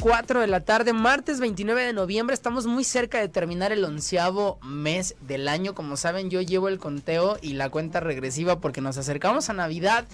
4 de la tarde, martes 29 de noviembre. Estamos muy cerca de terminar el onceavo mes del año. Como saben, yo llevo el conteo y la cuenta regresiva porque nos acercamos a Navidad.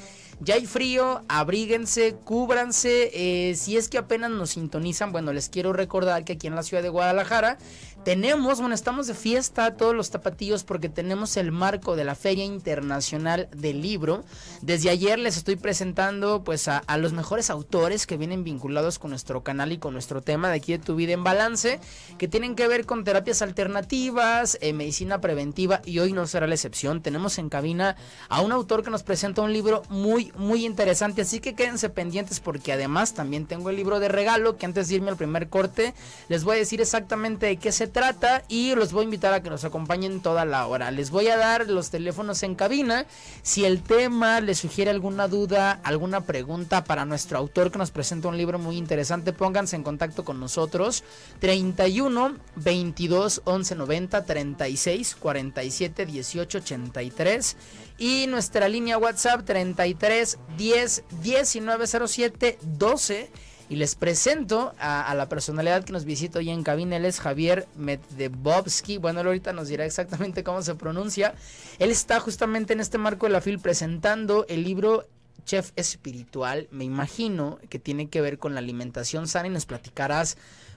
Ya hay frío, abríguense, cúbranse. Eh, si es que apenas nos sintonizan, bueno, les quiero recordar que aquí en la ciudad de Guadalajara tenemos, bueno, estamos de fiesta todos los tapatíos porque tenemos el marco de la Feria Internacional del Libro. Desde ayer les estoy presentando pues a, los mejores autores que vienen vinculados con nuestro canal y con nuestro tema de aquí de tu vida en balance, que tienen que ver con terapias alternativas, eh, medicina preventiva y hoy no será la excepción. Tenemos en cabina a un autor que nos presenta un libro muy muy, interesante. Así que quédense pendientes porque además también tengo el libro de regalo que antes de irme al primer corte les voy a decir exactamente de qué se trata y los voy a invitar a que nos acompañen toda la hora. Les voy a dar los teléfonos en cabina. Si el tema les sugiere alguna duda, alguna pregunta para nuestro autor que nos presenta un libro muy interesante, pónganse en contacto con nosotros. 31 22 11 90 36 47 18 83 y nuestra línea WhatsApp 33 10 19 07 12. Y les presento a, la personalidad que nos visita hoy en cabina. Él es Javier Meddebovsky. Bueno, él ahorita nos dirá exactamente cómo se pronuncia. Él está justamente en este marco de la FIL presentando el libro Chef Espiritual. Me imagino que tiene que ver con la alimentación sana y nos platicarás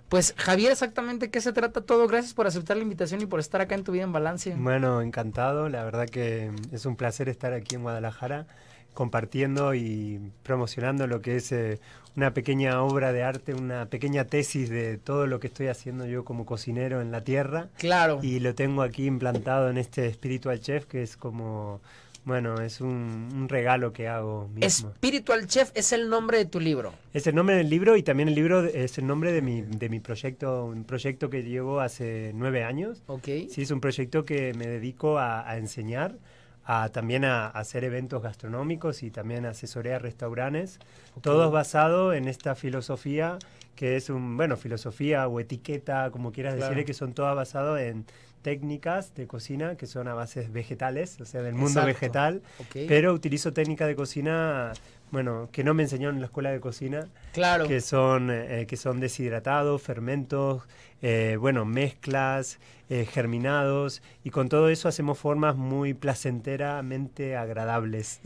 pues Javier, exactamente qué se trata todo. Gracias por aceptar la invitación y por estar acá en tu vida en balance. Bueno, encantado. La verdad que es un placer estar aquí en Guadalajara compartiendo y promocionando lo que es eh, una pequeña obra de arte, una pequeña tesis de todo lo que estoy haciendo yo como cocinero en la tierra. Claro. Y lo tengo aquí implantado en este Spiritual Chef, que es como bueno, es un, regalo que hago. ¿Espiritual Chef es el nombre de tu libro. Es el nombre del libro y también el libro es el nombre de mi, de mi proyecto, un proyecto que llevo hace nueve años. Ok. Sí, es un proyecto que me dedico a enseñar también a, hacer eventos gastronómicos y también asesorear restaurantes, todo todos basados en esta filosofía que es un, bueno, filosofía o etiqueta, como quieras decirle, que son todas basadas en técnicas de cocina que son a bases vegetales, o sea, del mundo vegetal, pero utilizo técnicas de cocina bueno, que no me enseñó en la escuela de cocina, claro. que son eh, eh, que son deshidratados, fermentos, eh, bueno, mezclas, germinados y con todo eso hacemos formas muy placenteramente agradables.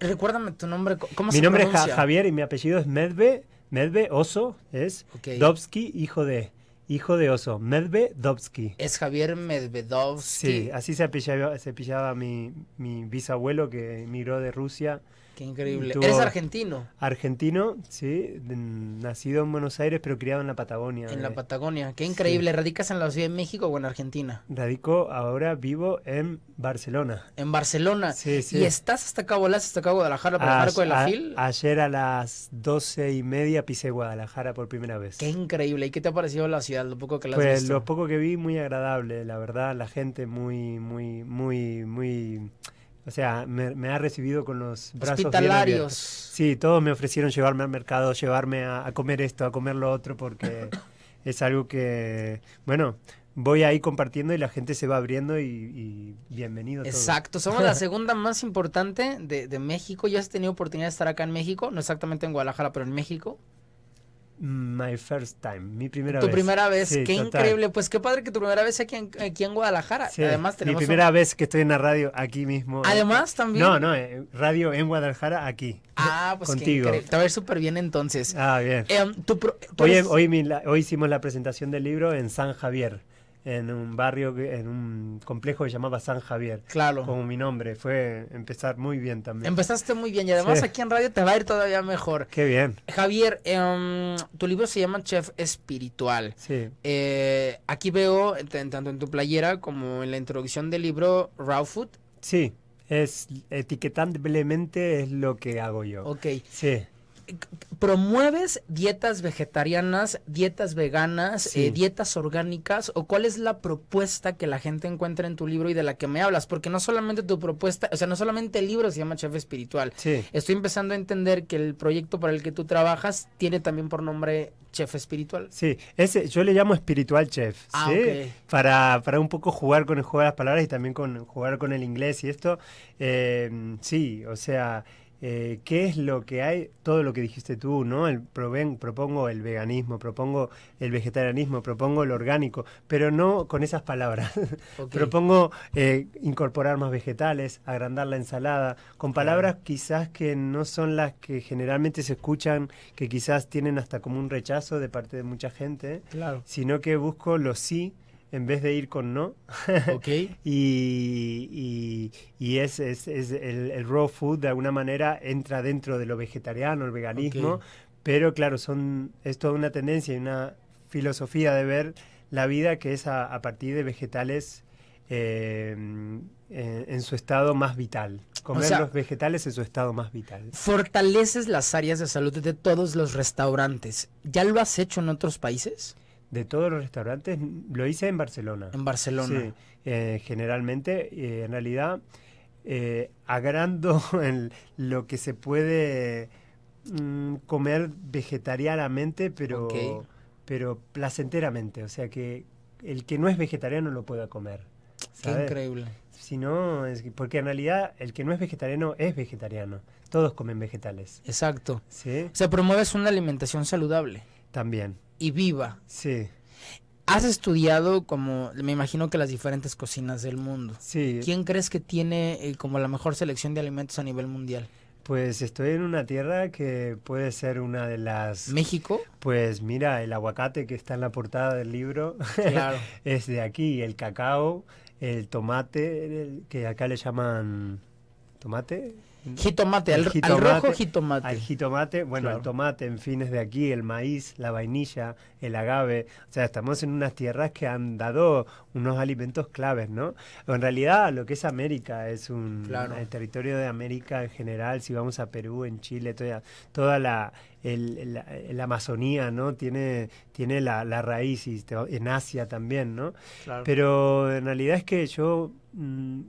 recuérdame tu nombre, ¿cómo mi nombre es Javier y mi apellido es Medve, Medve oso es okay. Dobsky, hijo de Hijo de oso, Medvedovsky. Es Javier Medvedovsky. Sí, así se pillaba se mi, mi bisabuelo que emigró de Rusia Qué increíble. Eres argentino. Argentino, sí. Nacido en Buenos Aires, pero criado en la Patagonia. En la eh. Patagonia. Qué increíble. ¿Radicas en la Ciudad de México o en Argentina? Radico ahora, vivo en Barcelona. En Barcelona. Sí, sí. ¿Y estás hasta acá, volás hasta acá Guadalajara por el marco de la Ayer a las doce y media pisé Guadalajara por primera vez. Qué increíble. ¿Y qué te ha parecido la ciudad? Lo poco que la has Pues lo poco que vi, muy agradable. La verdad, la gente muy, muy, muy, muy o sea, me, ha recibido con los brazos hospitalarios. sí, todos me ofrecieron llevarme al mercado, llevarme a, comer esto, a comer lo otro, porque es algo que, bueno, voy ahí compartiendo y la gente se va abriendo y, bienvenido. Exacto, somos la segunda más importante de, México. ¿Ya has tenido oportunidad de estar acá en México, no exactamente en Guadalajara, pero en México. My first time, mi primera vez. Tu primera vez, qué increíble. Pues qué padre que tu primera vez aquí en, aquí en Guadalajara. Además, mi primera vez que estoy en la radio aquí mismo. Además, también. No, no, eh, radio en Guadalajara aquí. Ah, pues contigo. Te va a súper bien entonces. Ah, bien. Em, hoy, hoy, hoy hicimos la presentación del libro en San Javier en un barrio, en un complejo que llamaba San Javier. Claro. Con mi nombre. Fue empezar muy bien también. Empezaste muy bien y además aquí en radio te va a ir todavía mejor. Qué bien. Javier, em, tu libro se llama Chef Espiritual. Sí. Eh, aquí veo, tanto en tu playera como en la introducción del libro, Raw Food. Sí. Es etiquetablemente es lo que hago yo. Ok. Sí. ¿Promueves dietas vegetarianas, dietas veganas, eh, dietas orgánicas? ¿O cuál es la propuesta que la gente encuentra en tu libro y de la que me hablas? Porque no solamente tu propuesta, o sea, no solamente el libro se llama Chef Espiritual. Estoy empezando a entender que el proyecto para el que tú trabajas tiene también por nombre Chef Espiritual. Sí, ese, yo le llamo Espiritual Chef. Ah, ¿sí? para, un poco jugar con el juego de las palabras y también con jugar con el inglés y esto. Eh, sí, o sea. Eh, qué es lo que hay, todo lo que dijiste tú, ¿no? El, propongo el veganismo, propongo el vegetarianismo, propongo el orgánico, pero no con esas palabras. propongo eh, incorporar más vegetales, agrandar la ensalada, con palabras quizás que no son las que generalmente se escuchan, que quizás tienen hasta como un rechazo de parte de mucha gente, sino que busco lo sí en vez de ir con no. Ok. y, es, el, raw food de alguna manera entra dentro de lo vegetariano, el veganismo, pero claro, son, es toda una tendencia y una filosofía de ver la vida que es a, partir de vegetales em, en, su estado más vital. Comer los vegetales en su estado más vital. Fortaleces las áreas de salud de todos los restaurantes. ¿Ya lo has hecho en otros países? de todos los restaurantes, lo hice en Barcelona. En Barcelona. Eh, generalmente, eh, en realidad, eh, agrando lo que se puede mm, comer vegetarianamente, pero, pero placenteramente. O sea que el que no es vegetariano lo pueda comer. Qué increíble. Si porque en realidad el que no es vegetariano es vegetariano. Todos comen vegetales. Exacto. Se promueve una alimentación saludable. También, y viva. Sí. Has estudiado como, me imagino que las diferentes cocinas del mundo. Sí. ¿Quién crees que tiene eh, como la mejor selección de alimentos a nivel mundial? Pues estoy en una tierra que puede ser una de las... ¿México? Pues mira, el aguacate que está en la portada del libro es de aquí, el cacao, el tomate, que acá le llaman tomate. Jitomate, al, jitomate, al rojo jitomate. Al jitomate, bueno, el tomate, en fin, es de aquí, el maíz, la vainilla, el agave. O sea, estamos en unas tierras que han dado unos alimentos claves, ¿no? En realidad, lo que es América es un el territorio de América en general. Si vamos a Perú, en Chile, toda, toda la, Amazonía, ¿no? Tiene, tiene la, raíz en Asia también, ¿no? Pero en realidad es que yo. Mm,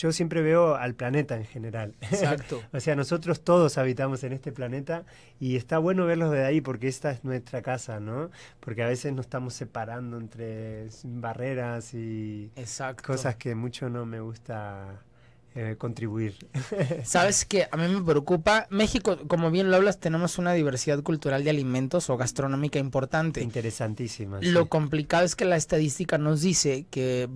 yo siempre veo al planeta en general. Exacto. o sea, nosotros todos habitamos en este planeta y está bueno verlos de ahí porque esta es nuestra casa, ¿no? Porque a veces nos estamos separando entre barreras y Exacto. cosas que mucho no me gusta eh, contribuir. Sabes que a mí me preocupa, México, como bien lo hablas, tenemos una diversidad cultural de alimentos o gastronómica importante. Interesantísima. Lo complicado es que la estadística nos dice que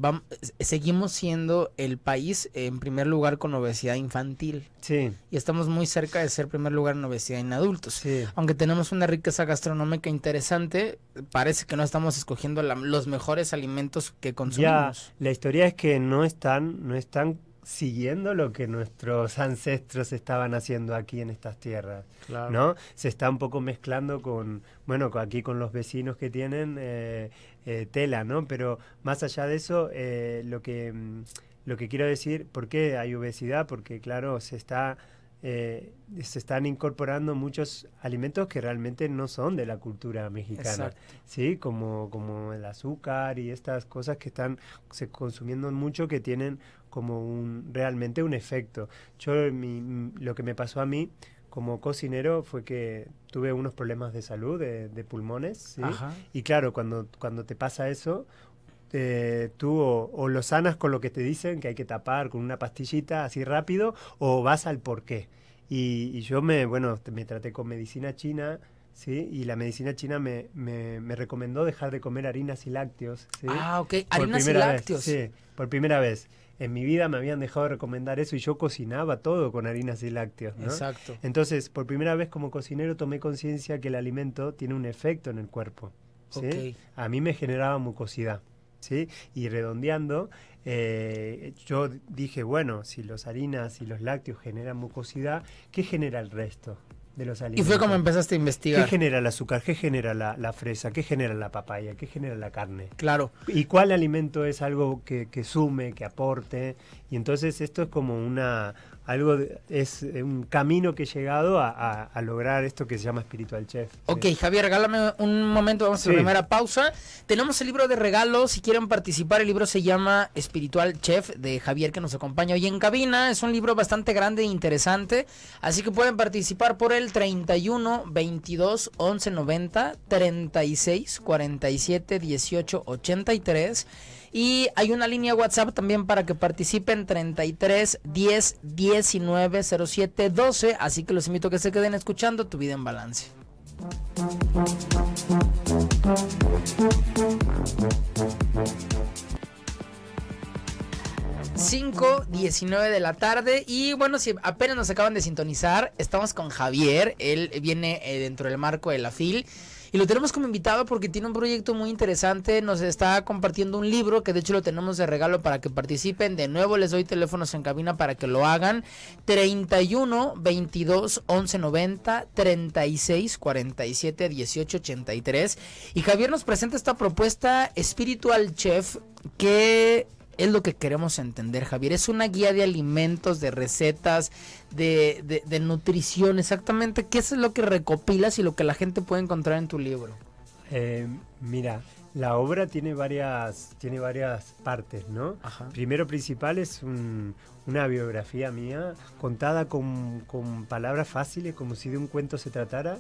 seguimos siendo el país en primer lugar con obesidad infantil. Sí. Y estamos muy cerca de ser primer lugar en obesidad en adultos. Sí. Aunque tenemos una riqueza gastronómica interesante, parece que no estamos escogiendo los mejores alimentos que consumimos. Ya, la historia es que no están, no están siguiendo lo que nuestros ancestros estaban haciendo aquí en estas tierras, ¿no? Se está un poco mezclando con, bueno, aquí con los vecinos que tienen eh, eh, tela, ¿no? Pero más allá de eso, eh, lo que mm, lo que quiero decir, ¿por qué hay obesidad? Porque claro, se está eh, se están incorporando muchos alimentos que realmente no son de la cultura mexicana, ¿sí? Como, como el azúcar y estas cosas que están se consumiendo mucho que tienen como un, realmente un efecto. Yo, lo que me pasó a mí como cocinero fue que tuve unos problemas de salud, de, pulmones, y claro, cuando, cuando te pasa eso, este, tú o, lo sanas con lo que te dicen que hay que tapar con una pastillita así rápido o vas al porqué Y, yo me, bueno, me traté con medicina china. ¿sí? Y la medicina china me, me, recomendó dejar de comer harinas y lácteos. Ah, ok, harinas y lácteos. sí, por primera vez. En mi vida me habían dejado de recomendar eso y yo cocinaba todo con harinas y lácteos. Exacto. Entonces, por primera vez como cocinero tomé conciencia que el alimento tiene un efecto en el cuerpo. ¿sí? A mí me generaba mucosidad. Y redondeando, eh, yo dije, bueno, si los harinas y los lácteos generan mucosidad, ¿qué genera el resto? De los alimentos. Y fue como empezaste a investigar. ¿Qué genera el azúcar? ¿Qué genera la, fresa? ¿Qué genera la papaya? ¿Qué genera la carne? Claro. ¿Y cuál alimento es algo que sume, que aporte y entonces esto es como una algo es eh, un camino que he llegado a, lograr esto que se llama espiritual Chef. Ok, Javier, regálame un momento, vamos a la primera pausa. Tenemos el libro de regalo, si quieren participar, el libro se llama espiritual Chef de Javier que nos acompaña hoy en cabina. Es un libro bastante grande e interesante, así que pueden participar por el 31 22 11 90 36 47 18 83 y hay una línea WhatsApp también para que participen 33 10 19 07 12. Así que los invito a que se queden escuchando Tu Vida en Balance. 5 19 de la tarde. Y bueno, si apenas nos acaban de sintonizar, estamos con Javier. Él viene eh, dentro del marco de la FIL. Y lo tenemos como invitado porque tiene un proyecto muy interesante. Nos está compartiendo un libro que de hecho lo tenemos de regalo para que participen. De nuevo les doy teléfonos en cabina para que lo hagan. 31 22 11 90 36 47 18 83. Y Javier nos presenta esta propuesta espiritual Chef que es lo que queremos entender, Javier. Es una guía de alimentos, de recetas, de, nutrición exactamente? ¿Qué es lo que recopilas y lo que la gente puede encontrar en tu libro? Eh, mira, la obra tiene varias, tiene varias partes, ¿no? Primero principal es una biografía mía contada con, con, palabras fáciles, como si de un cuento se tratara.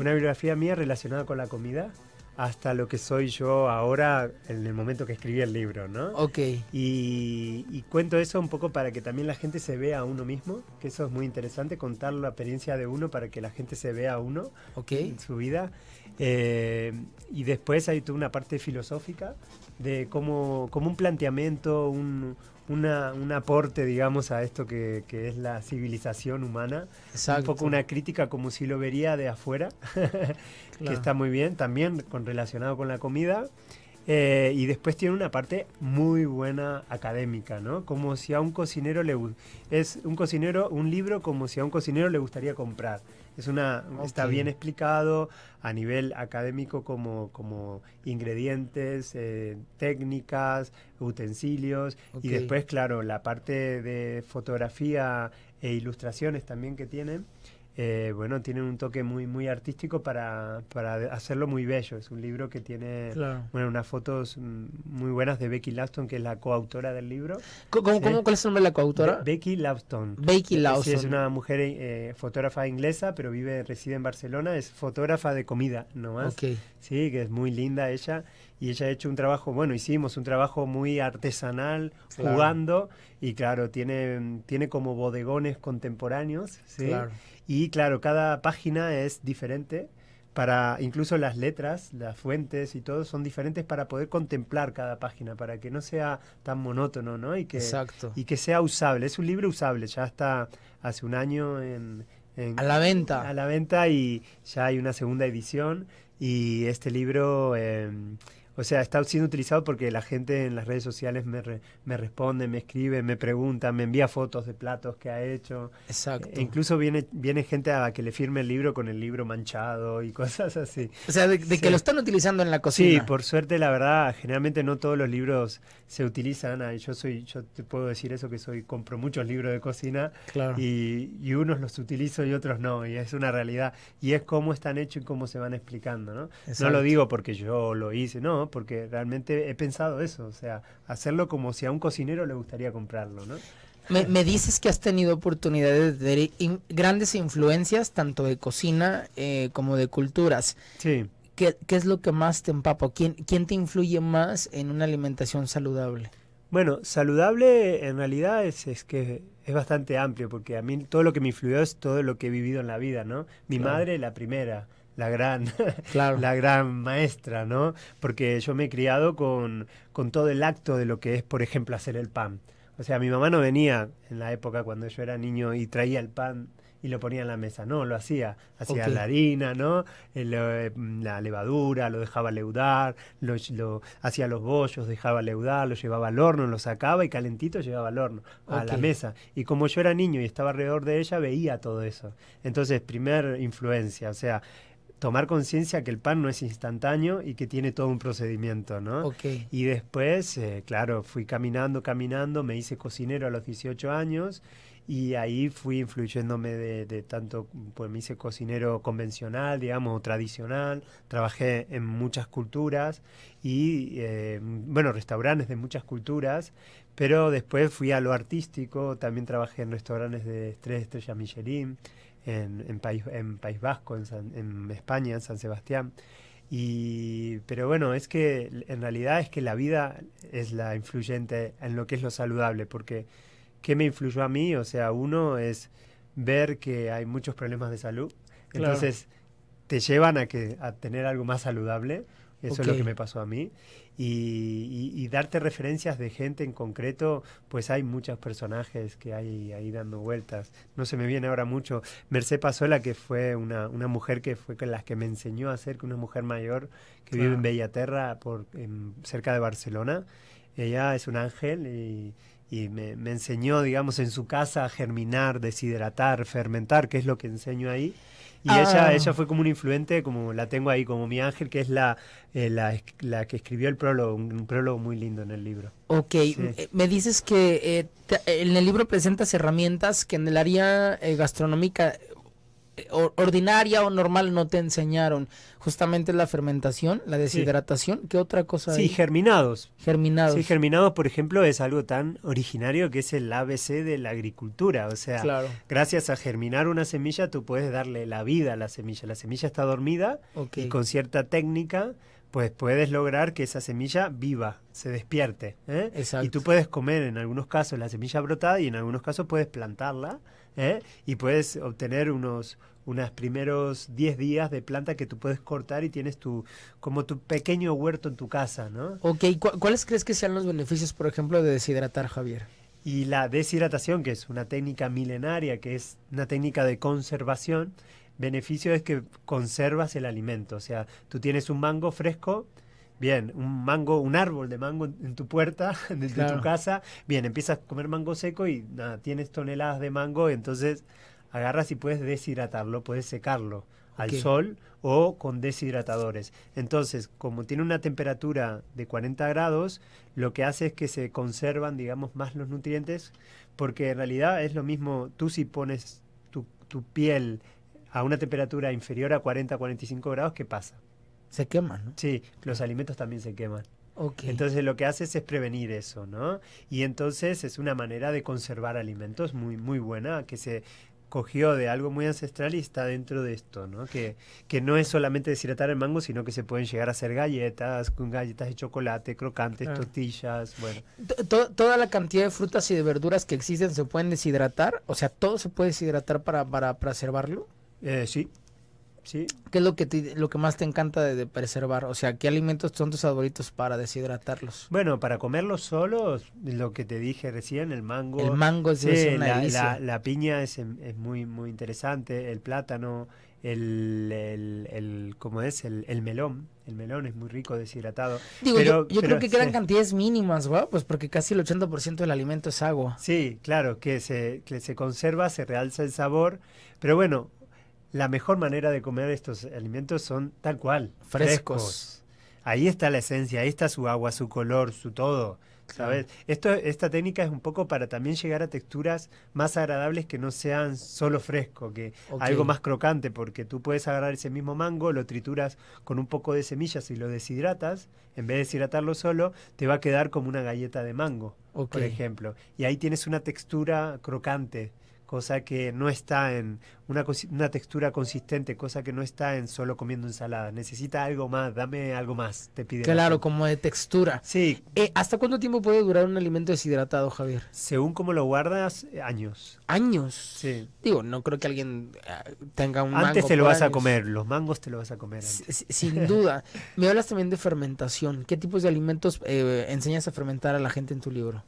Una biografía mía relacionada con la comida hasta lo que soy yo ahora en el momento que escribí el libro, ¿no? Ok. Y, cuento eso un poco para que también la gente se vea a uno mismo, que eso es muy interesante, contar la experiencia de uno para que la gente se vea a uno en su vida. Eh, y después hay toda una parte filosófica de cómo, como un planteamiento, un, un aporte, digamos, a esto que, es la civilización humana. Un poco una crítica como si lo vería de afuera, que está muy bien, también con, relacionado con la comida. Eh, y después tiene una parte muy buena académica, ¿no? Como si a un cocinero le es un cocinero un libro como si a un cocinero le gustaría comprar. Es una, Está bien explicado a nivel académico como, como ingredientes, eh, técnicas, utensilios. Y después, claro, la parte de fotografía e ilustraciones también que tienen. Eh, bueno, tiene un toque muy, muy artístico para, para hacerlo muy bello. Es un libro que tiene bueno, unas fotos mm, muy buenas de Becky Lawson, que es la coautora del libro. ¿Cómo, cómo, cuál es el nombre de la coautora? Becky Lawson. Becky Lawson. es una mujer eh, fotógrafa inglesa, pero vive, reside en Barcelona. Es fotógrafa de comida nomás. Okay. Sí, que es muy linda ella y ella ha hecho un trabajo, bueno, hicimos un trabajo muy artesanal, jugando, y claro, tiene, tiene como bodegones contemporáneos, ¿sí? Claro. Y claro, cada página es diferente para incluso las letras, las fuentes y todo son diferentes para poder contemplar cada página, para que no sea tan monótono, ¿no? Y que, Exacto. Y que sea usable. Es un libro usable, ya está hace un año en, a la venta. A la venta y ya hay una segunda edición. Y este libro em, o sea, está siendo utilizado porque la gente en las redes sociales me, me responde, me escribe, me pregunta, me envía fotos de platos que ha hecho. Exacto. E incluso viene, viene gente a que le firme el libro con el libro manchado y cosas así. O sea, de, que lo están utilizando en la cocina. Sí, por suerte, la verdad, generalmente no todos los libros se utilizan. Yo soy, yo te puedo decir eso que soy, compro muchos libros de cocina y, y unos los utilizo y otros no, y es una realidad. Y es cómo están hechos y cómo se van explicando, ¿no? No lo digo porque yo lo hice, no, porque realmente he pensado eso, o sea, hacerlo como si a un cocinero le gustaría comprarlo, ¿no? Me, dices que has tenido oportunidades de grandes influencias, tanto de cocina eh, como de culturas. Sí. ¿Qué, es lo que más te empapa? ¿Quién, te influye más en una alimentación saludable? Bueno, saludable en realidad es, que es bastante amplio, porque a mí todo lo que me influyó es todo lo que he vivido en la vida, ¿no? Mi madre, la primera la gran, la gran maestra, ¿no? Porque yo me he criado con, con todo el acto de lo que es, por ejemplo, hacer el pan. O sea, mi mamá no venía en la época cuando yo era niño y traía el pan y lo ponía en la mesa. No, lo hacía. Hacía la harina, ¿no? Eh, la levadura, lo dejaba leudar, lo, hacía los bollos, dejaba leudar, lo llevaba al horno, lo sacaba y calentito llevaba al horno, a la mesa. Y como yo era niño y estaba alrededor de ella, veía todo eso. Entonces, primer influencia, o sea, tomar conciencia que el pan no es instantáneo y que tiene todo un procedimiento, ¿no? Y después, eh, claro, fui caminando, caminando, me hice cocinero a los 18 años y ahí fui influyéndome de, tanto, pues me hice cocinero convencional, digamos, tradicional, trabajé en muchas culturas y, eh, bueno, restaurantes de muchas culturas, pero después fui a lo artístico, también trabajé en restaurantes de tres estrellas Michelin en, País, en País Vasco, en, España, en San Sebastián. Y, pero bueno, es que en realidad es que la vida es la influyente en lo que es lo saludable, porque ¿qué me influyó a mí? O sea, uno es ver que hay muchos problemas de salud, entonces te llevan a, que, a tener algo más saludable, eso es lo que me pasó a mí y, darte referencias de gente en concreto, pues hay muchos personajes que hay ahí dando vueltas. No se me viene ahora mucho. Merced Pasola, que fue una, una mujer que fue con las que me enseñó a hacer que una mujer mayor que vive en Bellaterra, por, cerca de Barcelona. Ella es un ángel y y me, enseñó, digamos, en su casa a germinar, deshidratar, fermentar, que es lo que enseño ahí. Y ah. ella, ella fue como un influente, como la tengo ahí, como mi ángel, que es la, eh, la, que escribió el prólogo, un, prólogo muy lindo en el libro. Ok, eh, me dices que eh, en el libro presentas herramientas que en el área gastronómica ordinaria o normal no te enseñaron. Justamente la fermentación, la deshidratación, ¿qué otra cosa Sí, germinados. Germinados. Sí, germinados, por ejemplo, es algo tan originario que es el ABC de la agricultura. O sea, gracias a germinar una semilla tú puedes darle la vida a la semilla. La semilla está dormida y con cierta técnica pues puedes lograr que esa semilla viva, se despierte. ¿eh? Y tú puedes comer en algunos casos la semilla brotada y en algunos casos puedes plantarla ¿eh? y puedes obtener unos primeros 10 días de planta que tú puedes cortar y tienes tu como tu pequeño huerto en tu casa, ¿no? Ok, ¿cuáles crees que sean los beneficios, por ejemplo, de deshidratar, Javier? Y la deshidratación, que es una técnica milenaria, que es una técnica de conservación, beneficio es que conservas el alimento, o sea, tú tienes un mango fresco, Bien, un mango, un árbol de mango en tu puerta, desde tu casa. Bien, empiezas a comer mango seco y tienes toneladas de mango, entonces agarras y puedes deshidratarlo, puedes secarlo al sol o con deshidratadores. Entonces, como tiene una temperatura de 40 grados, lo que hace es que se conservan, digamos, más los nutrientes, porque en realidad es lo mismo, tú si pones tu, tu piel a una temperatura inferior a 40, 45 grados, ¿qué pasa? Se queman, ¿no? Sí, los alimentos también se queman. Okay. Entonces lo que haces es prevenir eso, ¿no? Y entonces es una manera de conservar alimentos muy, muy buena, que se cogió de algo muy ancestral y está dentro de esto, ¿no? Que, que no es solamente deshidratar el mango, sino que se pueden llegar a hacer galletas, con galletas de chocolate, crocantes, tortillas, bueno. toda la cantidad de frutas y de verduras que existen se pueden deshidratar, o sea, todo se puede deshidratar para, preservarlo. Eh, sí, ¿Qué es lo que, lo que más te encanta de, preservar? O sea, ¿qué alimentos son tus favoritos para deshidratarlos? Bueno, para comerlos solos, lo que te dije recién, el mango. El mango es una la, la, piña em, es, muy, muy interesante, el plátano, el, el, es? El, melón. El melón es muy rico, deshidratado. yo, creo que quedan cantidades mínimas, Pues porque casi el 80% del alimento es agua. Sí, claro, que se, que se conserva, se realza el sabor. Pero bueno, la mejor manera de comer estos alimentos son tal cual, frescos. Ahí está la esencia, ahí está su agua, su color, su todo. ¿Sabes? Esto, esta técnica es un poco para también llegar a texturas más agradables que no sean solo fresco, que algo más crocante, porque tú puedes agarrar ese mismo mango, lo trituras con un poco de semillas y lo deshidratas, en vez de deshidratarlo solo, te va a quedar como una galleta de mango, por ejemplo. Y ahí tienes una textura crocante cosa que no está en una, textura consistente, cosa que no está en solo comiendo ensalada. Necesita algo más, dame algo más, te pide. Claro, como de textura. Sí. Eh, ¿Hasta cuánto tiempo puede durar un alimento deshidratado, Javier? Según cómo lo guardas, eh, años. ¿Años? Sí. Digo, no creo que alguien eh, tenga un antes te lo vas a comer, los mangos te lo vas a comer. Sin duda. Me hablas también de fermentación. ¿Qué tipos de alimentos enseñas a fermentar a la gente en tu libro?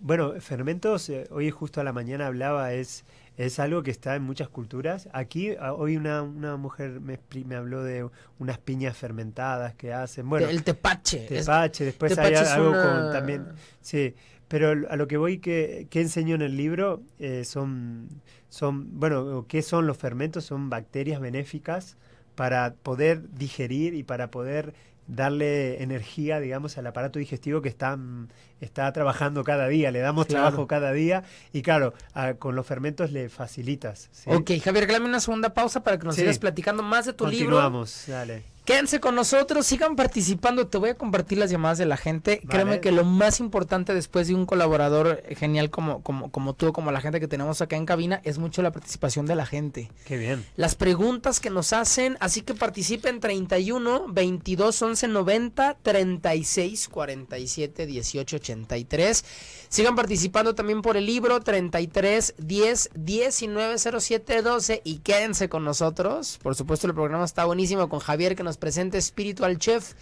bueno, fermentos, hoy justo a la mañana hablaba, es es algo que está en muchas culturas. Aquí hoy una, mujer me, habló de unas piñas fermentadas que hacen. Bueno, el tepache. Tepache, después hay algo con también. Sí, pero a lo que voy que, que enseño en el libro eh, son, son, bueno, ¿qué son los fermentos? Son bacterias benéficas para poder digerir y para poder darle energía, digamos, al aparato digestivo que está, mm, está trabajando cada día, le damos trabajo cada día y claro, con los fermentos le facilitas. Ok, Javier, dame una segunda pausa para que nos sigas platicando más de tu libro. Continuamos, dale. Quédense con nosotros, sigan participando. Te voy a compartir las llamadas de la gente. Créeme que lo más importante después de un colaborador genial como, como, como tú, como la gente que tenemos acá en cabina, es mucho la participación de la gente. Qué bien. Las preguntas que nos hacen, así que participen 31 22 11 90 36 47 18 83. Sigan participando también por el libro 33 10 19 07 12 y quédense con nosotros. Por supuesto, el programa está buenísimo con Javier que nos presente espiritual Chef.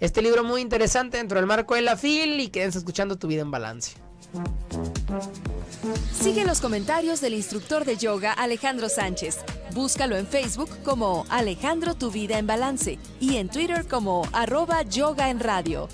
Este libro muy interesante dentro del marco de la FIL y quédense escuchando Tu vida en balance. Sigue los comentarios del instructor de yoga Alejandro Sánchez. Búscalo en Facebook como Alejandro Tu Vida en Balance y en Twitter como arroba yoga en radio.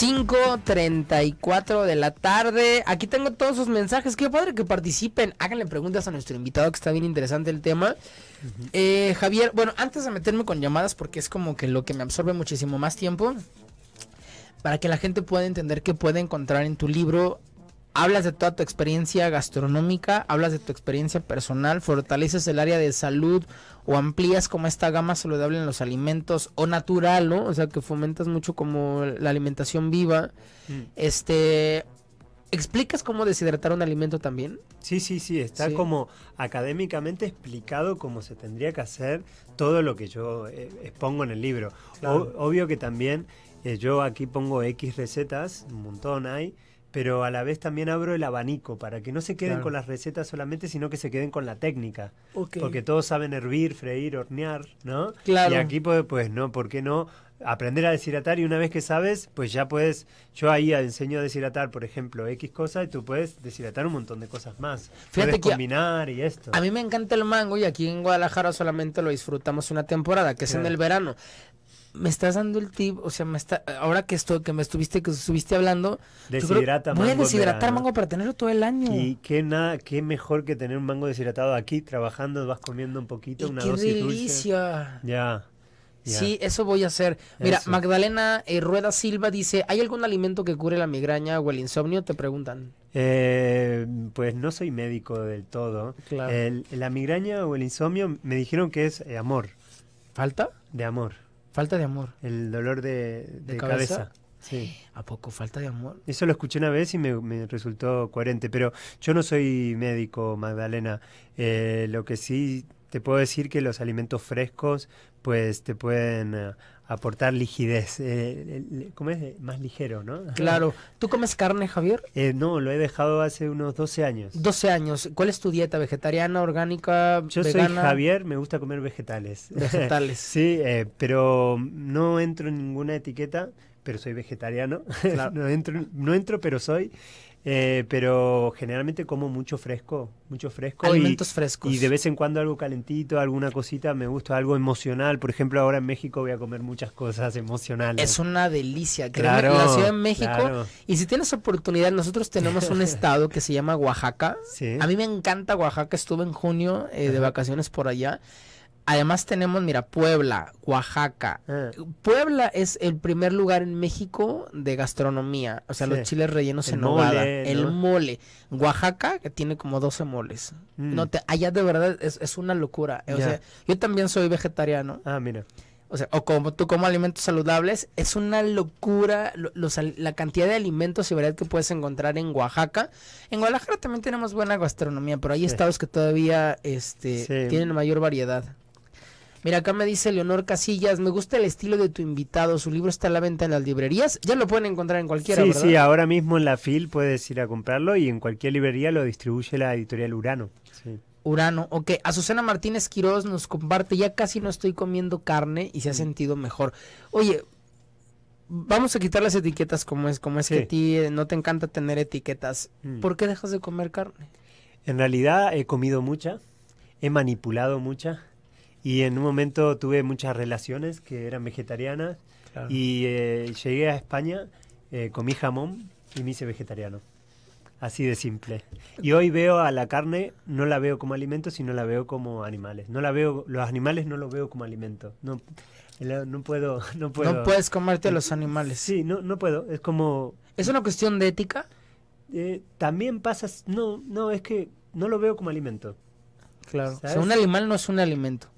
5.34 de la tarde. Aquí tengo todos sus mensajes. Qué padre que participen. Háganle preguntas a nuestro invitado que está bien interesante el tema. Eh, Javier, bueno, antes de meterme con llamadas porque es como que lo que me absorbe muchísimo más tiempo. Para que la gente pueda entender qué puede encontrar en tu libro, hablas de toda tu experiencia gastronómica, hablas de tu experiencia personal, fortaleces el área de salud o amplías como esta gama saludable en los alimentos o natural, ¿no? O sea, que fomentas mucho como la alimentación viva. Mm. Este, ¿Explicas cómo deshidratar un alimento también? Sí, sí, sí, está como académicamente explicado cómo se tendría que hacer todo lo que yo eh, expongo en el libro. obvio que también eh, yo aquí pongo X recetas, un montón hay, pero a la vez también abro el abanico para que no se queden con las recetas solamente, sino que se queden con la técnica. Porque todos saben hervir, freír, hornear, ¿no? Claro. Y aquí, pues, pues, no, ¿por qué no? aprender a deshidratar y una vez que sabes, pues ya puedes, yo ahí enseño a deshidratar, por ejemplo, X cosa y tú puedes deshidratar un montón de cosas más. Fíjate puedes combinar y esto. A mí me encanta el mango y aquí en Guadalajara solamente lo disfrutamos una temporada, que es en el verano me estás dando el tip, o sea, me está, ahora que estoy, que me estuviste, que estuviste hablando, Deshidrata voy a deshidratar mango para tenerlo todo el año. Y qué nada, qué mejor que tener un mango deshidratado aquí, trabajando, vas comiendo un poquito, y una qué delicia. Ya. Sí, eso voy a hacer. Mira, Magdalena eh, Rueda Silva dice, ¿hay algún alimento que cure la migraña o el insomnio? Te preguntan. Eh, pues no soy médico del todo. la migraña o el insomnio me dijeron que es eh, amor. ¿Falta? De amor. Falta de amor. El dolor de, cabeza. Sí. ¿A poco falta de amor? Eso lo escuché una vez y me, resultó coherente, pero yo no soy médico, Magdalena. Eh, lo que sí te puedo decir que los alimentos frescos pues te pueden eh, aportar ligidez. Eh, ¿Cómo es? Más ligero, ¿no? Claro. ¿Tú comes carne, Javier? Eh, no, lo he dejado hace unos 12 años. 12 años. ¿Cuál es tu dieta? ¿Vegetariana, orgánica, Yo soy Javier, me gusta comer vegetales. Vegetales. sí, eh, pero no entro en ninguna etiqueta, pero soy vegetariano. no, entro, no entro, pero soy. Eh, pero generalmente como mucho fresco, mucho fresco. Alimentos frescos. Y de vez en cuando algo calentito, alguna cosita, me gusta algo emocional. Por ejemplo, ahora en México voy a comer muchas cosas emocionales. Es una delicia, claro. Que la Ciudad México. Y si tienes oportunidad, nosotros tenemos un estado que se llama Oaxaca. A mí me encanta Oaxaca, estuve en junio eh, de vacaciones por allá. Además tenemos, mira, Puebla, Oaxaca. Ah. Puebla es el primer lugar en México de gastronomía. O sea, los chiles rellenos en Ovada. El mole. Oaxaca, que tiene como 12 moles. Mm. No te, allá de verdad es, una locura. O sea, yo también soy vegetariano. Ah, mira. O sea, o como tú como alimentos saludables, es una locura la cantidad de alimentos y variedad que puedes encontrar en Oaxaca. En Guadalajara también tenemos buena gastronomía, pero hay estados que todavía este, tienen mayor variedad. Mira, acá me dice Leonor Casillas, me gusta el estilo de tu invitado, su libro está a la venta en las librerías, ya lo pueden encontrar en cualquiera, Sí, sí, ahora mismo en la FIL puedes ir a comprarlo y en cualquier librería lo distribuye la editorial Urano. Urano, ok. Azucena Martínez Quiroz nos comparte, ya casi no estoy comiendo carne y se ha mm. sentido mejor. Oye, vamos a quitar las etiquetas como es, como es que a ti eh, no te encanta tener etiquetas. Mm. ¿Por qué dejas de comer carne? En realidad he comido mucha, he manipulado mucha y en un momento tuve muchas relaciones que eran vegetarianas y eh, llegué a España, con eh, comí jamón y me hice vegetariano. Así de simple. Y hoy veo a la carne, no la veo como alimento, sino la veo como animales. No la veo, los animales no los veo como alimento. No, no puedo, no puedo. No puedes comerte a los animales. Sí, no, no puedo. Es como. ¿Es una cuestión de ética? Eh, también pasas. No, no, es que no lo veo como alimento. Claro. un animal no es un alimento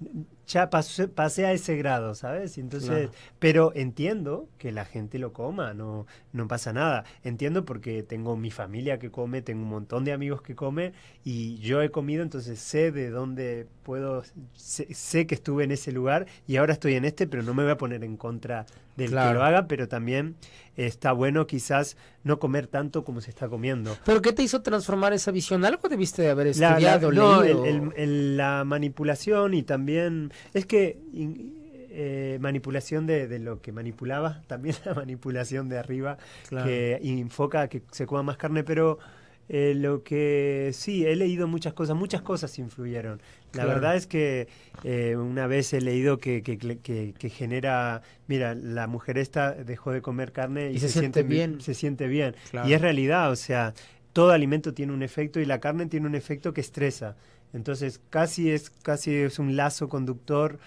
ya pasé, a ese grado, ¿sabes? Entonces, pero entiendo que la gente lo coma, no, no pasa nada. Entiendo porque tengo mi familia que come, tengo un montón de amigos que come y yo he comido, entonces sé de dónde puedo, sé, que estuve en ese lugar y ahora estoy en este, pero no me voy a poner en contra del que lo haga, pero también está bueno quizás no comer tanto como se está comiendo. ¿Pero qué te hizo transformar esa visión? ¿Algo debiste de haber estudiado? La, no, la manipulación y también es que eh, manipulación de, lo que manipulaba, también la manipulación de arriba, que enfoca a que se coma más carne, pero eh, lo que sí, he leído muchas cosas, muchas cosas influyeron. La verdad es que eh, una vez he leído que, que, genera, mira, la mujer esta dejó de comer carne y, se, siente bien. Se siente bien. Y es realidad, o sea, todo alimento tiene un efecto y la carne tiene un efecto que estresa. Entonces casi es, casi es un lazo conductor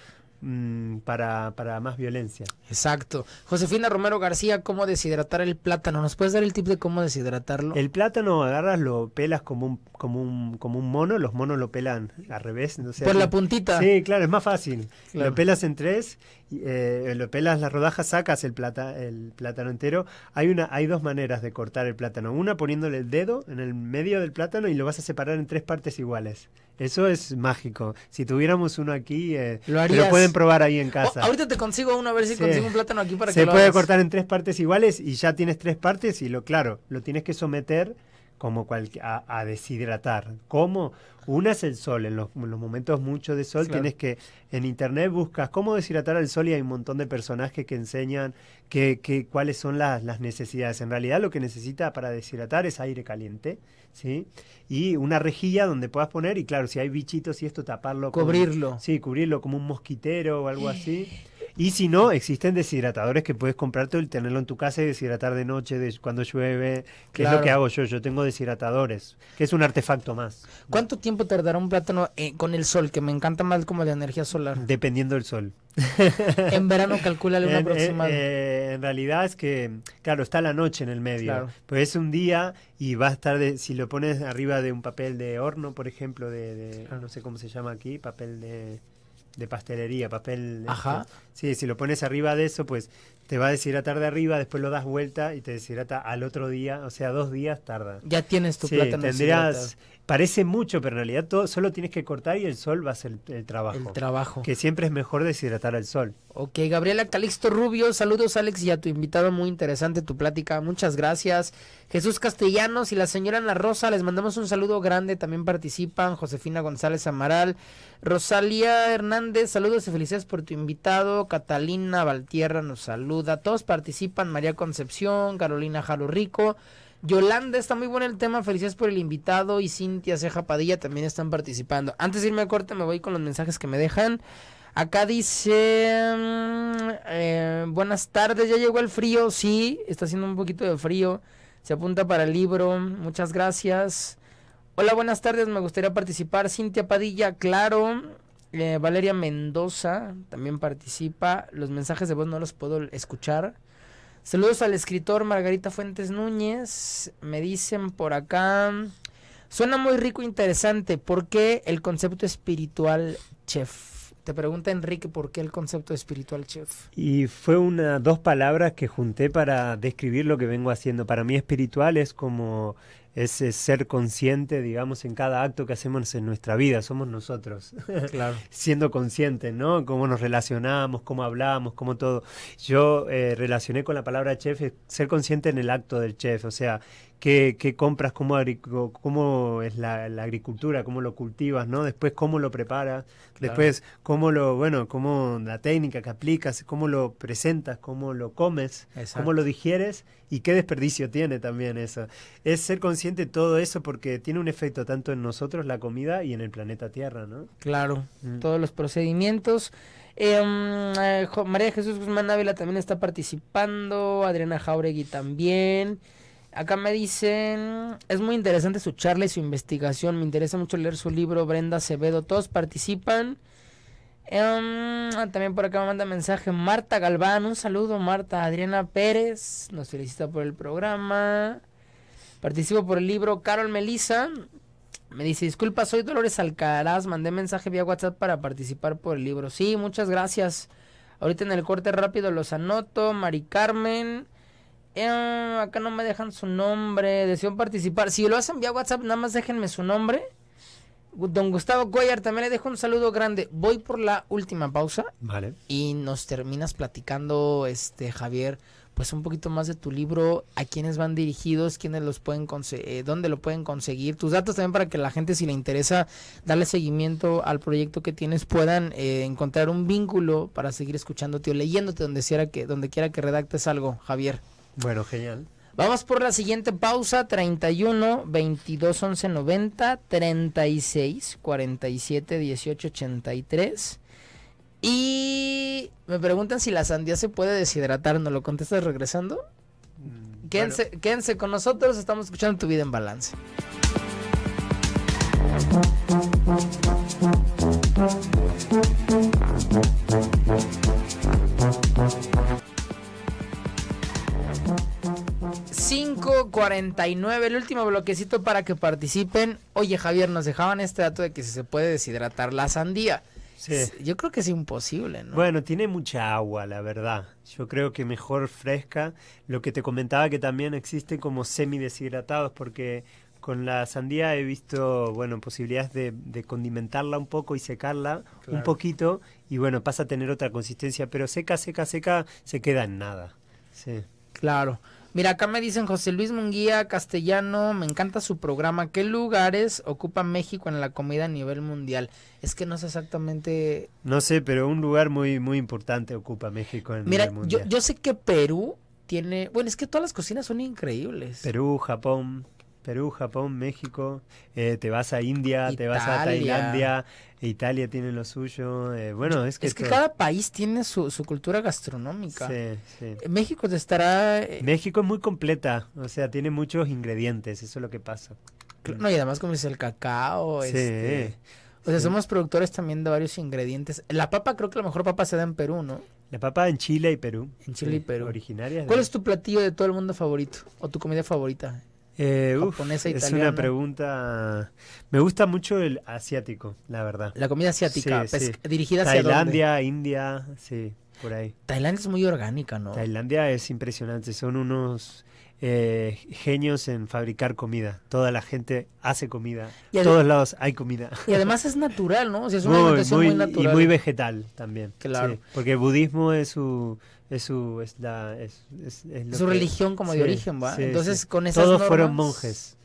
mm, para, para, más violencia. Exacto. Josefina Romero García, ¿cómo deshidratar el plátano? ¿Nos puedes dar el tip de cómo deshidratarlo? El plátano agarras, lo pelas como un, como un, como un mono, los monos lo pelan al revés. No sé, Por la puntita. Sí, claro, es más fácil. Lo pelas en tres eh, lo pelas las rodajas, sacas el, plata, el plátano entero. Hay, una, hay dos maneras de cortar el plátano. Una poniéndole el dedo en el medio del plátano y lo vas a separar en tres partes iguales. Eso es mágico. Si tuviéramos uno aquí, eh, ¿Lo, pueden probar ahí en casa. ahorita te consigo uno a ver si consigo un plátano aquí para que lo puede cortar en tres partes iguales y ya tienes tres partes y lo claro, lo tienes que someter como a, a deshidratar. ¿Cómo? Una es el sol, en los, momentos mucho de sol tienes que, en internet buscas cómo deshidratar al sol y hay un montón de personajes que enseñan que, cuáles son las, necesidades. En realidad lo que necesita para deshidratar es aire caliente, ¿sí? Y una rejilla donde puedas poner, y claro, si hay bichitos y esto, taparlo. Cubrirlo. sí, cubrirlo como un mosquitero o algo así. Y si no, existen deshidratadores que puedes comprarte y tenerlo en tu casa y deshidratar de noche, cuando llueve, que es lo que hago yo. Yo tengo deshidratadores, que es un artefacto más. ¿Cuánto tiempo tardará un plátano eh, con el sol? Que me encanta más como la energía solar. Dependiendo del sol. en verano calcula una eh, eh, En, realidad es que, claro, está la noche en el medio. Pues es un día y va a estar, si lo pones arriba de un papel de horno, por ejemplo, de, no sé cómo se llama aquí, papel de, pastelería, papel... Este, Ajá. sí, si lo pones arriba de eso, pues te va a deshidratar de arriba, después lo das vuelta y te deshidrata al otro día, o sea, dos días tarda. Ya tienes tu sí, plátano. Tendrías, parece mucho, pero en realidad todo, solo tienes que cortar y el sol va a ser el, trabajo. El trabajo. Que siempre es mejor deshidratar al sol. Ok, Gabriela Calixto Rubio, saludos Alex y a tu invitado, muy interesante tu plática, muchas gracias. Jesús Castellanos y la señora Ana Rosa, les mandamos un saludo grande, también participan Josefina González Amaral, Rosalía Hernández, saludos y felicidades por tu invitado, Catalina Valtierra nos saluda, todos participan, María Concepción, Carolina Jalurrico. Yolanda está muy bueno el tema. Felicidades por el invitado. Y Cintia Ceja Padilla también están participando. Antes de irme a corte, me voy con los mensajes que me dejan. Acá dice, mm, eh, buenas tardes, ya llegó el frío, sí, está haciendo un poquito de frío, se apunta para el libro, muchas gracias. Hola, buenas tardes, me gustaría participar, Cintia Padilla, claro, eh, Valeria Mendoza también participa, los mensajes de voz no los puedo escuchar. Saludos al escritor Margarita Fuentes Núñez. Me dicen por acá. Suena muy rico e interesante. ¿Por qué el concepto espiritual chef? Te pregunta Enrique por qué el concepto espiritual chef. Y fue una dos palabras que junté para describir lo que vengo haciendo. Para mí espiritual es como ese ser consciente, digamos, en cada acto que hacemos en nuestra vida, somos nosotros. Claro. Siendo conscientes, ¿no? Cómo nos relacionamos, cómo hablamos, cómo todo. Yo eh, relacioné con la palabra chef, ser consciente en el acto del chef, o sea, qué, compras, cómo, cómo es la, agricultura, cómo lo cultivas, ¿no? Después cómo lo preparas, después cómo lo, bueno, cómo la técnica que aplicas, cómo lo presentas, cómo lo comes, cómo lo digieres y qué desperdicio tiene también eso. Es ser consciente de todo eso porque tiene un efecto tanto en nosotros, la comida, y en el planeta Tierra, ¿no? Claro, mm. todos los procedimientos. Em, eh, María Jesús Guzmán Ávila también está participando, Adriana Jauregui también. Acá me dicen, es muy interesante su charla y su investigación. Me interesa mucho leer su libro, Brenda Acevedo. Todos participan. Em, ah, también por acá me manda mensaje Marta Galván. Un saludo, Marta. Adriana Pérez nos felicita por el programa. Participo por el libro Carol Melisa. Me dice, disculpa, soy Dolores Alcaraz. Mandé mensaje vía WhatsApp para participar por el libro. Sí, muchas gracias. Ahorita en el corte rápido los anoto. Mari Carmen. Ah, acá no me dejan su nombre, deseo participar. Si lo hacen vía WhatsApp, nada más déjenme su nombre. Don Gustavo Cuellar, también le dejo un saludo grande. Voy por la última pausa. Y nos terminas platicando, este Javier, pues un poquito más de tu libro, a quiénes van dirigidos, quiénes los pueden eh, dónde lo pueden conseguir, tus datos también para que la gente si le interesa darle seguimiento al proyecto que tienes puedan eh, encontrar un vínculo para seguir escuchándote o leyéndote donde que donde quiera que redactes algo, Javier. Bueno, genial. Vamos por la siguiente pausa, 31 22 11 90 36 47 18 83. Y me preguntan si la sandía se puede deshidratar, ¿no lo contestas regresando? Mm, quédense con nosotros, estamos escuchando Tu Vida en Balance. 49, el último bloquecito para que participen. Oye, Javier, nos dejaban este dato de que se puede deshidratar la sandía. Yo creo que es imposible, ¿no? Bueno, tiene mucha agua, la verdad. Yo creo que mejor fresca. Lo que te comentaba que también existen como semideshidratados, porque con la sandía he visto, bueno, posibilidades de, condimentarla un poco y secarla un poquito. Y bueno, pasa a tener otra consistencia, pero seca, seca, seca, se queda en nada. Sí. Claro. Mira, acá me dicen José Luis Munguía, castellano, me encanta su programa. ¿Qué lugares ocupa México en la comida a nivel mundial? Es que no sé exactamente. No sé, pero un lugar muy, muy importante ocupa México en el Mira, yo, yo sé que Perú tiene. Bueno, es que todas las cocinas son increíbles. Perú, Japón. Perú, Japón, México, eh, te vas a India, te vas a Tailandia, Italia tiene lo suyo. Eh, bueno, es que. Es que cada país tiene su, cultura gastronómica. Sí, sí. Eh, México te estará. México es muy completa, o sea, tiene muchos ingredientes, eso es lo que pasa. No, y además, como dice el cacao, sí, este. O sea, somos productores también de varios ingredientes. La papa, creo que la mejor papa se da en Perú, ¿no? La papa en Chile y Perú. En Chile y Perú. Originaria. ¿Cuál es tu platillo de todo el mundo favorito? ¿O tu comida favorita? Eh, es una pregunta. Me gusta mucho el asiático, la verdad. La comida asiática, pues, dirigida hacia Tailandia, India, sí, por ahí. Tailandia es muy orgánica, ¿no? Tailandia es impresionante. Son unos eh, genios en fabricar comida. Toda la gente hace comida. Y en todos lados hay comida. Y además es natural, ¿no? es una muy, natural. Y muy vegetal también. Claro. porque el budismo es su es su es la su religión como de origen va entonces con todos fueron monjes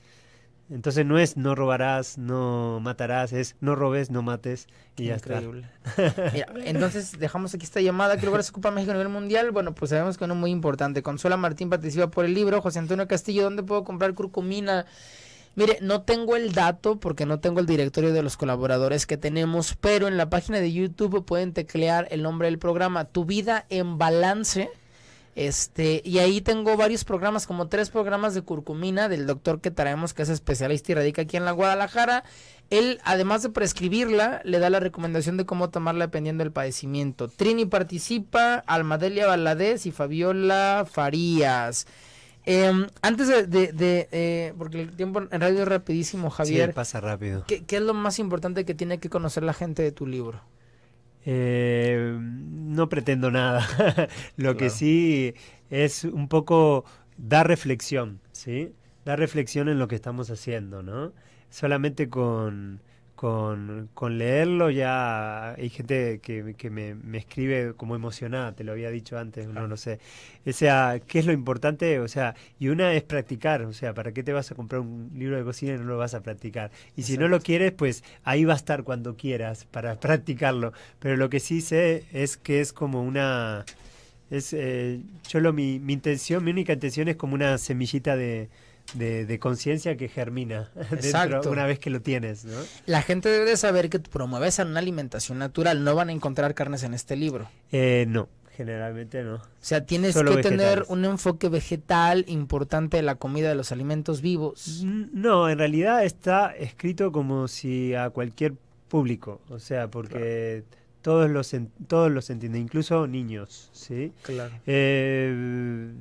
entonces no es no robarás, no matarás, es no robes, no mates y ya está. entonces dejamos aquí esta llamada. ¿Qué lugar se ocupa México a nivel mundial? Bueno, pues sabemos que uno muy importante. Consuela Martín participa por el libro. José Antonio Castillo, ¿dónde puedo comprar curcumina? Mire, no tengo el dato porque no tengo el directorio de los colaboradores que tenemos, pero en la página de YouTube pueden teclear el nombre del programa Tu vida en balance este, y ahí tengo varios programas, como tres programas de curcumina del doctor que traemos, que es especialista y radica aquí en la Guadalajara. Él, además de prescribirla, le da la recomendación de cómo tomarla dependiendo del padecimiento. Trini participa, Almadelia Valadez y Fabiola Farías. Em, antes de, eh, porque el tiempo en radio es rapidísimo, Javier. Sí, pasa rápido. ¿Qué es lo más importante que tiene que conocer la gente de tu libro? Em, no pretendo nada. Lo que sí es un poco dar reflexión, ¿sí? Dar reflexión en lo que estamos haciendo, ¿no? Solamente con, con, leerlo ya hay gente que, que me, escribe como emocionada, te lo había dicho antes, no, no sé. O sea, ¿qué es lo importante? O sea, y una es practicar, o sea, ¿para qué te vas a comprar un libro de cocina y no lo vas a practicar? Y si no lo quieres, pues ahí va a estar cuando quieras para practicarlo. Pero lo que sí sé es que es como una... Es, eh, yo lo, mi, mi intención, mi única intención es como una semillita de, de, de conciencia que germina dentro una vez que lo tienes. La gente debe saber que promueves una alimentación natural. No van a encontrar carnes en este libro. Eh, no, generalmente no. O sea, tienes que tener un enfoque vegetal importante de la comida de los alimentos vivos. No, en realidad está escrito como si a cualquier público, o sea, porque todos los todos los entienden, incluso niños, ¿sí? Claro. Eh,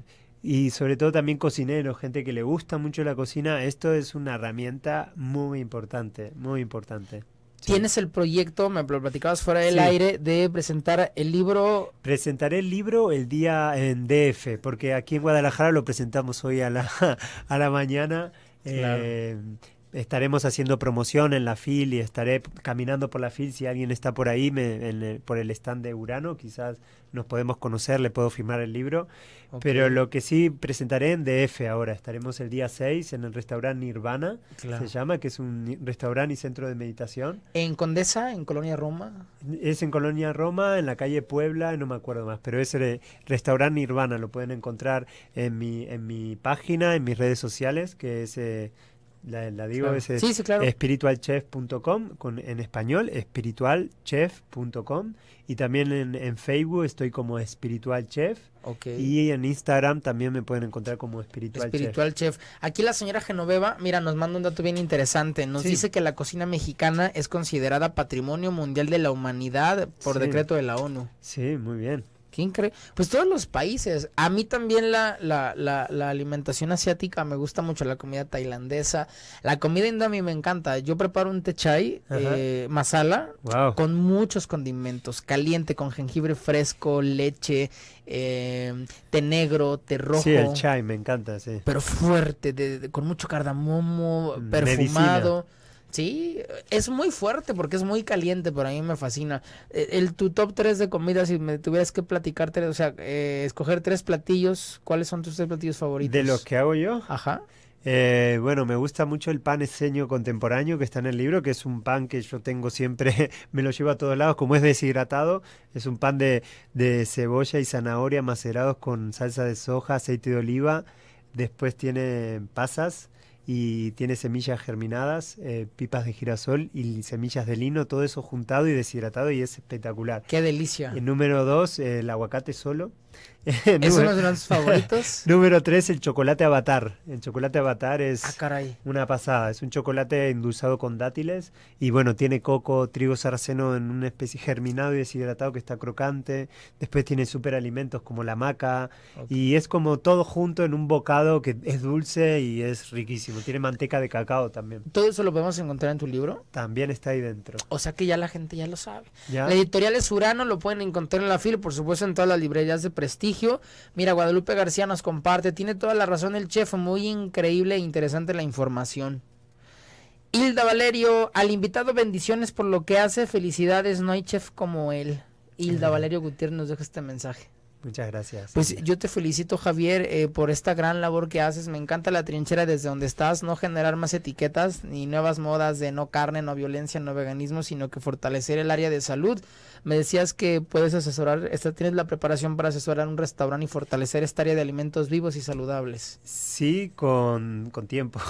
y sobre todo también cocineros, gente que le gusta mucho la cocina, esto es una herramienta muy importante, muy importante. Tienes el proyecto, me lo platicabas fuera del aire, de presentar el libro. Presentaré el libro el día en DF, porque aquí en Guadalajara lo presentamos hoy a la, a la mañana. Eh, estaremos haciendo promoción en la FIL y estaré caminando por la FIL. Si alguien está por ahí, me, por el stand de Urano, quizás nos podemos conocer, le puedo firmar el libro. Pero lo que sí presentaré en DF ahora, estaremos el día 6 en el restaurante Nirvana, se llama, que es un restaurante y centro de meditación. ¿En Condesa, en Colonia Roma? Es en Colonia Roma, en la calle Puebla, no me acuerdo más, pero es el restaurante Nirvana, lo pueden encontrar en mi, en mi página, en mis redes sociales, que es... Eh, la, digo veces, espiritualchef.com, en español, espiritualchef.com, y también en, en, Facebook estoy como espiritualchef, y en Instagram también me pueden encontrar como espiritualchef. Aquí la señora Genoveva, mira, nos manda un dato bien interesante, nos dice que la cocina mexicana es considerada Patrimonio Mundial de la Humanidad por decreto de la ONU. Sí, muy bien. ¿Quién cree? Pues todos los países. A mí también la, la, la, alimentación asiática me gusta mucho, la comida tailandesa. La comida mí me encanta. Yo preparo un té eh, masala, con muchos condimentos. Caliente, con jengibre fresco, leche, em, té negro, té rojo. Sí, el chai me encanta, sí. Pero fuerte, con mucho cardamomo, mm, perfumado. Sí, es muy fuerte porque es muy caliente, pero a mí me fascina. Eh, el, tu top 3 de comida, si me tuvieras que platicarte, o sea, eh, escoger tres platillos, ¿cuáles son tus tres platillos favoritos? De los que hago yo. Ajá. Eh, bueno, me gusta mucho el pan eseño contemporáneo que está en el libro, que es un pan que yo tengo siempre, me lo llevo a todos lados, como es deshidratado, es un pan de, de cebolla y zanahoria macerados con salsa de soja, aceite de oliva, después tiene pasas, y tiene semillas germinadas, eh, pipas de girasol y semillas de lino, todo eso juntado y deshidratado y es espectacular. ¡Qué delicia! El número dos, eh, el aguacate solo, es uno de los favoritos. número 3, el chocolate avatar. El chocolate avatar es ah, caray. una pasada. Es un chocolate endulzado con dátiles y bueno, tiene coco, trigo sarceno en una especie germinado y deshidratado que está crocante. Después tiene superalimentos como la maca y es como todo junto en un bocado que es dulce y es riquísimo. Tiene manteca de cacao también. ¿Todo eso lo podemos encontrar en tu libro? También está ahí dentro. O sea que ya la gente ya lo sabe. ¿Ya? La editorial es Urano, lo pueden encontrar en la fila por supuesto en todas las librerías de prestigio. Mira, Guadalupe García nos comparte, tiene toda la razón el chef, muy increíble e interesante la información. Hilda Valerio, al invitado bendiciones por lo que hace, felicidades, no hay chef como él. Hilda Valerio Gutiérrez nos deja este mensaje. Muchas gracias. Pues yo te felicito, Javier, eh, por esta gran labor que haces. Me encanta la trinchera desde donde estás, no generar más etiquetas ni nuevas modas de no carne, no violencia, no veganismo, sino que fortalecer el área de salud. Me decías que puedes asesorar, esta, tienes la preparación para asesorar un restaurante y fortalecer esta área de alimentos vivos y saludables. Sí, con, tiempo.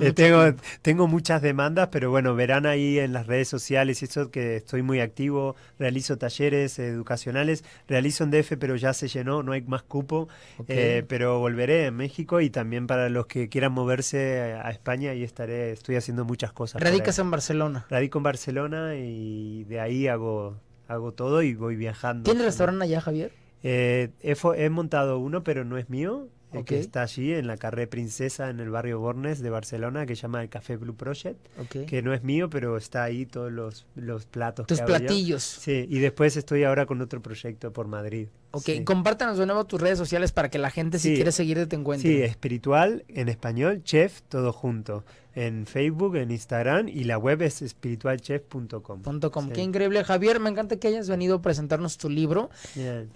Eh, tengo, tengo muchas demandas, pero bueno, verán ahí en las redes sociales y eso que estoy muy activo, realizo talleres educacionales, realizo un DF, pero ya se llenó, no hay más cupo. Eh, pero volveré a México y también para los que quieran moverse a España, ahí estaré, estoy haciendo muchas cosas. Radicas en Barcelona. Radico en Barcelona y de ahí hago, hago todo y voy viajando. ¿Tiene restaurante allá, Javier? Eh, he, montado uno, pero no es mío. Eh, que está allí en la carré Princesa, en el barrio Bornes de Barcelona, que se llama el Café Blue Project, que no es mío, pero está ahí todos los, los platos. Tus platillos. Sí, y después estoy ahora con otro proyecto por Madrid. Ok, compártanos de nuevo tus redes sociales para que la gente, si quiere seguirte, te encuentre. Sí, espiritual en español, chef, todo junto. En Facebook, en Instagram y la web es espiritualchef.com. .com. Qué increíble, Javier. Me encanta que hayas venido a presentarnos tu libro.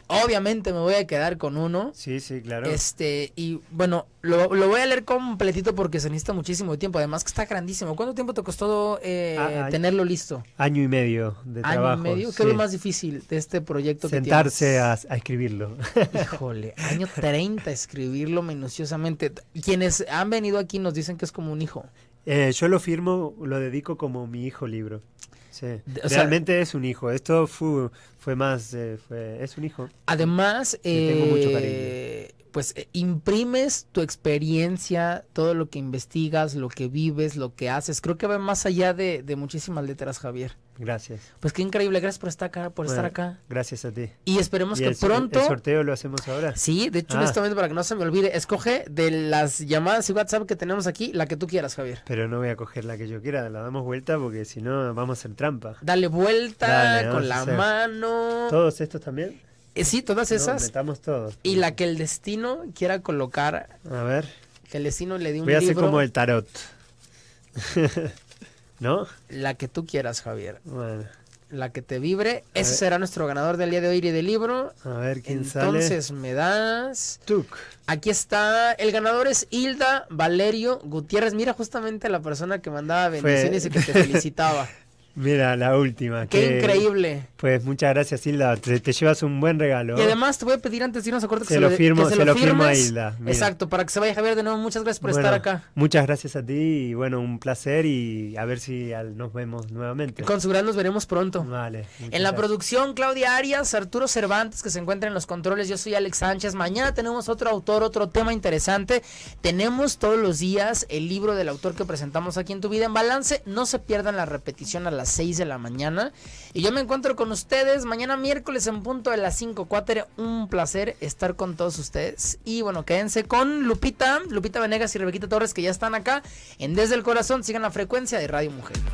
Obviamente me voy a quedar con uno. Sí, sí, claro. Este, y bueno, lo, voy a leer completito porque se necesita muchísimo tiempo. Además que está grandísimo. ¿Cuánto tiempo te costó eh, ah, tenerlo listo? Año y medio de trabajo. ¿Año y medio? ¿Qué es lo más difícil de este proyecto Sentarse a, a, escribirlo. Híjole, año 30 escribirlo minuciosamente. Quienes han venido aquí nos dicen que es como un hijo. Eh, yo lo firmo, lo dedico como mi hijo libro. Realmente es un hijo. Esto fue, fue más, eh, es un hijo. Además, eh, pues eh, imprimes tu experiencia, todo lo que investigas, lo que vives, lo que haces. Creo que va más allá de, de muchísimas letras, Javier. Gracias. Pues qué increíble, gracias por estar acá, por estar acá. Gracias a ti. Y esperemos que pronto. El sorteo lo hacemos ahora. Sí, de hecho, ah. este momento para que no se me olvide, escoge de las llamadas y WhatsApp que tenemos aquí la que tú quieras, Javier. Pero no voy a coger la que yo quiera, la damos vuelta porque si no vamos a hacer trampa. Dale vuelta con la mano. ¿Todos estos también? Eh, sí, todas esas. todos. Y la que el destino quiera colocar. A ver. Que el destino le dé un Voy a hacer como el tarot. ¿No? La que tú quieras, Javier. La que te vibre. ese será nuestro ganador del día de hoy y del libro. A ver quién Entonces, Entonces me das. Tuc. Aquí está. El ganador es Hilda Valerio Gutiérrez. Mira, justamente la persona que mandaba bendiciones y que te felicitaba. Mira, la última. Qué increíble. Pues muchas gracias, Hilda. Te, llevas un buen regalo. Y además te voy a pedir antes de irnos a corte que se, lo, firmo, se, lo, firma a Hilda. Exacto, para que se vaya a Javier de nuevo. Muchas gracias por estar acá. Muchas gracias a ti y bueno, un placer y a ver si nos vemos nuevamente. Con su gran nos veremos pronto. Vale. En la producción, Claudia Arias, Arturo Cervantes, que se encuentra en los controles. Yo soy Alex Sánchez. Mañana tenemos otro autor, otro tema interesante. Tenemos todos los días el libro del autor que presentamos aquí en Tu Vida en Balance. No se pierdan la repetición a las 6 de la mañana. Y yo me encuentro con ustedes. Mañana miércoles en punto de las 5 Un placer estar con todos ustedes. Y bueno, quédense con Lupita, Lupita Venegas y Rebequita Torres que ya están acá en Desde el Corazón. Sigan la frecuencia de Radio Mujer.